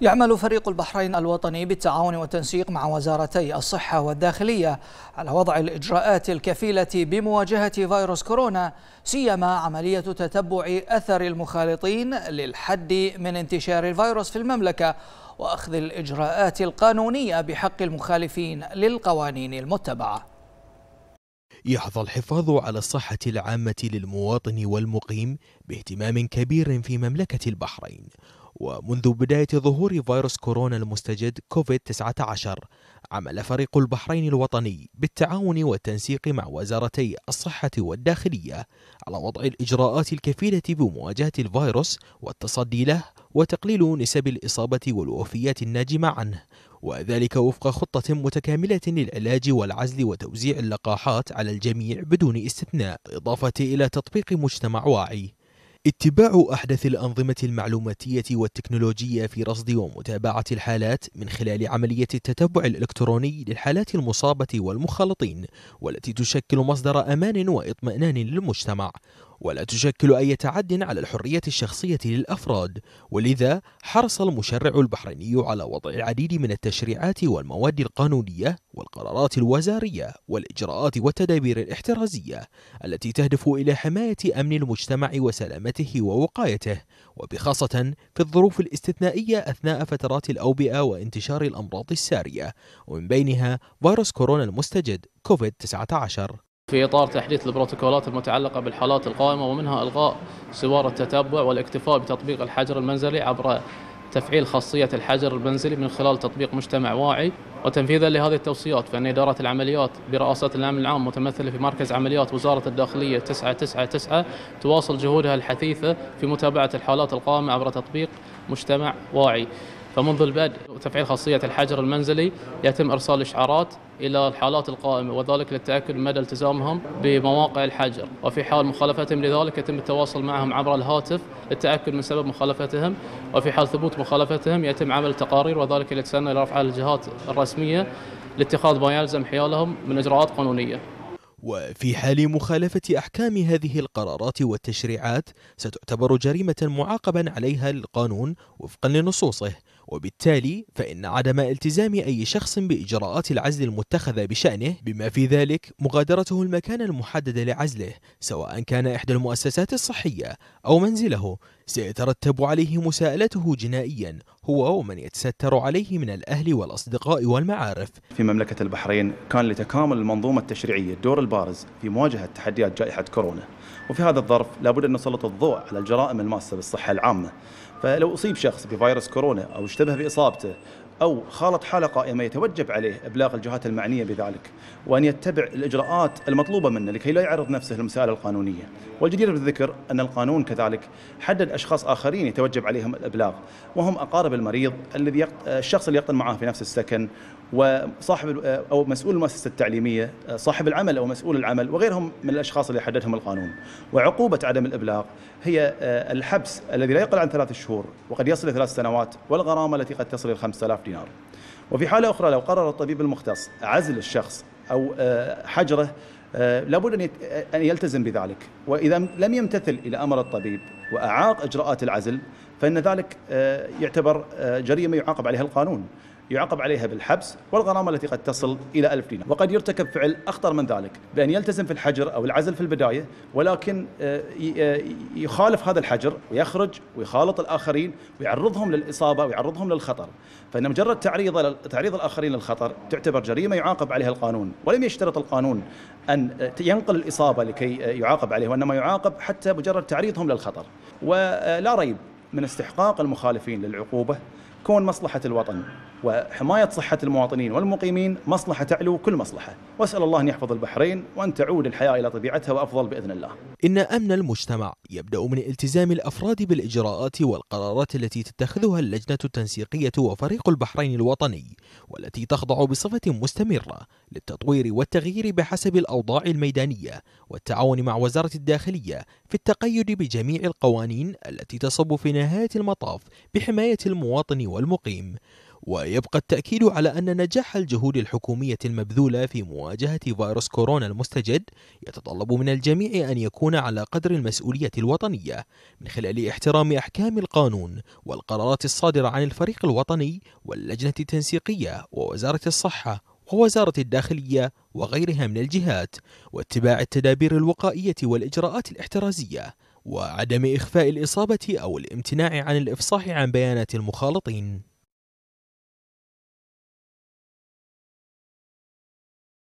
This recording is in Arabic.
يعمل فريق البحرين الوطني بالتعاون والتنسيق مع وزارتي الصحة والداخلية على وضع الإجراءات الكفيلة بمواجهة فيروس كورونا سيما عملية تتبع أثر المخالطين للحد من انتشار الفيروس في المملكة وأخذ الإجراءات القانونية بحق المخالفين للقوانين المتبعة يحظى الحفاظ على الصحة العامة للمواطن والمقيم باهتمام كبير في مملكة البحرين ومنذ بداية ظهور فيروس كورونا المستجد كوفيد-19 عمل فريق البحرين الوطني بالتعاون والتنسيق مع وزارتي الصحة والداخلية على وضع الإجراءات الكفيلة بمواجهة الفيروس والتصدي له وتقليل نسب الإصابة والوفيات الناجمة عنه وذلك وفق خطة متكاملة للعلاج والعزل وتوزيع اللقاحات على الجميع بدون استثناء إضافة إلى تطبيق مجتمع واعي اتباع أحدث الأنظمة المعلوماتية والتكنولوجية في رصد ومتابعة الحالات من خلال عملية التتبع الإلكتروني للحالات المصابة والمخالطين والتي تشكل مصدر أمان واطمئنان للمجتمع ولا تشكل أي تعد على الحرية الشخصية للأفراد ولذا حرص المشرع البحريني على وضع العديد من التشريعات والمواد القانونية والقرارات الوزارية والإجراءات والتدابير الاحترازية التي تهدف إلى حماية أمن المجتمع وسلامته ووقايته وبخاصة في الظروف الاستثنائية أثناء فترات الأوبئة وانتشار الأمراض السارية ومن بينها فيروس كورونا المستجد كوفيد-19 في إطار تحديث البروتوكولات المتعلقة بالحالات القائمة ومنها إلغاء سوار التتبع والاكتفاء بتطبيق الحجر المنزلي عبر تفعيل خاصية الحجر المنزلي من خلال تطبيق مجتمع واعي وتنفيذا لهذه التوصيات فإن إدارة العمليات برئاسة الأمن العام متمثلة في مركز عمليات وزارة الداخلية 999 تواصل جهودها الحثيثة في متابعة الحالات القائمة عبر تطبيق مجتمع واعي فمنذ البدء وتفعيل خاصية الحجر المنزلي يتم إرسال إشعارات إلى الحالات القائمة وذلك للتأكد مدى التزامهم بمواقع الحجر وفي حال مخالفتهم لذلك يتم التواصل معهم عبر الهاتف للتأكد من سبب مخالفتهم وفي حال ثبوت مخالفتهم يتم عمل تقارير وذلك يتسنى إلى رفعها للجهات الرسمية لاتخاذ ما يلزم حيالهم من إجراءات قانونية وفي حال مخالفة أحكام هذه القرارات والتشريعات ستعتبر جريمة معاقبا عليها القانون وفقا لنصوصه وبالتالي فإن عدم التزام أي شخص بإجراءات العزل المتخذة بشأنه بما في ذلك مغادرته المكان المحدد لعزله سواء كان إحدى المؤسسات الصحية أو منزله سيترتب عليه مساءلته جنائيا هو ومن يتستر عليه من الأهل والأصدقاء والمعارف في مملكة البحرين كان لتكامل المنظومة التشريعية الدور البارز في مواجهة تحديات جائحة كورونا وفي هذا الظرف لابد أن نسلط الضوء على الجرائم الماسة بالصحة العامة فلو أصيب شخص بفيروس كورونا أو اشتبه بإصابته أو خالط حالة قائمة يتوجب عليه إبلاغ الجهات المعنية بذلك وأن يتبع الإجراءات المطلوبة منه لكي لا يعرض نفسه للمسائل القانونية والجدير بالذكر أن القانون كذلك حدد أشخاص آخرين يتوجب عليهم الإبلاغ وهم أقارب المريض الذي الشخص اللي يقطن معه في نفس السكن وصاحب آه، او مسؤول المؤسسه التعليميه آه، صاحب العمل او مسؤول العمل وغيرهم من الاشخاص اللي حددهم القانون وعقوبه عدم الابلاغ هي آه، الحبس الذي لا يقل عن ثلاث شهور وقد يصل ثلاث سنوات والغرامه التي قد تصل الى 5000 دينار وفي حاله اخرى لو قرر الطبيب المختص عزل الشخص او حجره لابد ان يلتزم بذلك واذا لم يمتثل الى امر الطبيب واعاق اجراءات العزل فان ذلك يعتبر جريمه يعاقب عليها القانون يعاقب عليها بالحبس والغرامة التي قد تصل إلى ألف دينار وقد يرتكب فعل أخطر من ذلك بأن يلتزم في الحجر أو العزل في البداية ولكن آه، آه، يخالف هذا الحجر ويخرج ويخالط الآخرين ويعرضهم للإصابة ويعرضهم للخطر فإن مجرد تعريض, تعريض الآخرين للخطر تعتبر جريمة يعاقب عليها القانون ولم يشترط القانون أن آه، ينقل الإصابة لكي يعاقب عليه وإنما يعاقب حتى مجرد تعريضهم للخطر ولا ريب من استحقاق المخالفين للعقوبة كون مصلحة الوطن وحماية صحة المواطنين والمقيمين مصلحة تعلو كل مصلحة وأسأل الله أن يحفظ البحرين وأن تعود الحياة إلى طبيعتها وأفضل بإذن الله إن أمن المجتمع يبدأ من التزام الأفراد بالإجراءات والقرارات التي تتخذها اللجنة التنسيقية وفريق البحرين الوطني والتي تخضع بصفة مستمرة للتطوير والتغيير بحسب الأوضاع الميدانية والتعاون مع وزارة الداخلية في التقيد بجميع القوانين التي تصب في نهاية المطاف بحماية المواطن والمقيم ويبقى التأكيد على أن نجاح الجهود الحكومية المبذولة في مواجهة فيروس كورونا المستجد يتطلب من الجميع أن يكون على قدر المسؤولية الوطنية من خلال احترام أحكام القانون والقرارات الصادرة عن الفريق الوطني واللجنة التنسيقية ووزارة الصحة ووزارة الداخلية وغيرها من الجهات واتباع التدابير الوقائية والإجراءات الاحترازية وعدم إخفاء الإصابة أو الامتناع عن الإفصاح عن بيانات المخالطين